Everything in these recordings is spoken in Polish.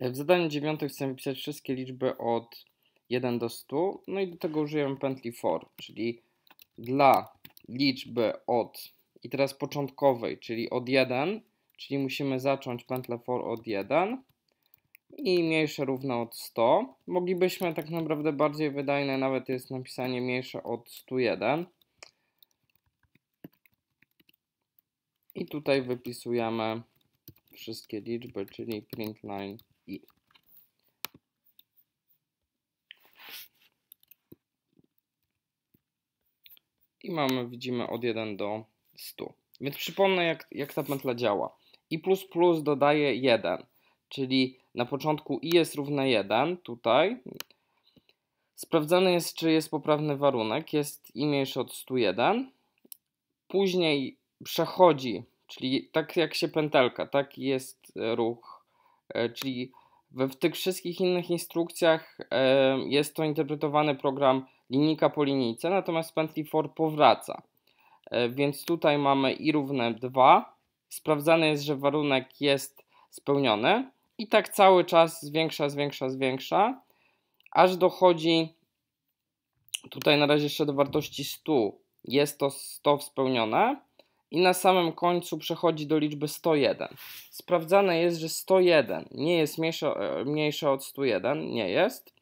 W zadaniu dziewiątym chcemy pisać wszystkie liczby od 1 do 100, no i do tego użyjemy pętli for, czyli dla liczby od, i teraz początkowej, czyli od 1, czyli musimy zacząć pętlę for od 1 i mniejsze równe od 100. Moglibyśmy tak naprawdę bardziej wydajne nawet jest napisanie mniejsze od 101. I tutaj wypisujemy wszystkie liczby, czyli print line i... I mamy, widzimy, od 1 do 100. Więc przypomnę, jak, jak ta pętla działa. I plus plus dodaje 1, czyli na początku i jest równe 1, tutaj. Sprawdzany jest, czy jest poprawny warunek, jest i mniejszy od 101. Później przechodzi, czyli tak jak się pętelka, tak jest ruch E, czyli we, w tych wszystkich innych instrukcjach e, jest to interpretowany program linijka po linijce, natomiast pętli for powraca. E, więc tutaj mamy i równe 2, sprawdzane jest, że warunek jest spełniony i tak cały czas zwiększa, zwiększa, zwiększa, aż dochodzi tutaj na razie jeszcze do wartości 100. Jest to 100 spełnione i na samym końcu przechodzi do liczby 101. Sprawdzane jest, że 101 nie jest mniejsza, e, mniejsza od 101, nie jest.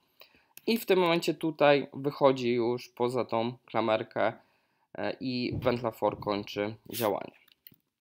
I w tym momencie tutaj wychodzi już poza tą klamerkę e, i wętlafor kończy działanie.